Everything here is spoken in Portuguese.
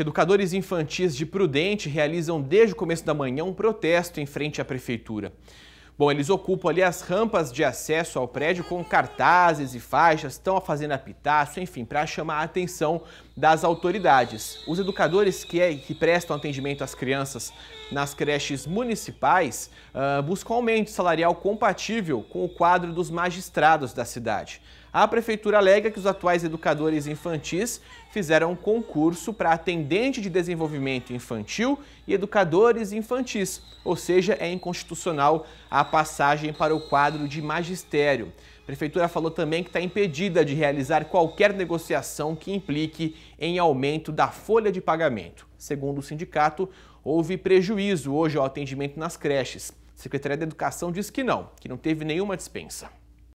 Educadores infantis de Prudente realizam desde o começo da manhã um protesto em frente à prefeitura. Bom, eles ocupam ali as rampas de acesso ao prédio com cartazes e faixas, estão fazendo apitaço, enfim, para chamar a atenção das autoridades. Os educadores que, é, que prestam atendimento às crianças nas creches municipais uh, buscam aumento salarial compatível com o quadro dos magistrados da cidade. A prefeitura alega que os atuais educadores infantis fizeram um concurso para atendente de desenvolvimento infantil e educadores infantis, ou seja, é inconstitucional a passagem para o quadro de magistério. A prefeitura falou também que está impedida de realizar qualquer negociação que implique em aumento da folha de pagamento. Segundo o sindicato, houve prejuízo hoje ao atendimento nas creches. A Secretaria da Educação diz que não, que não teve nenhuma dispensa.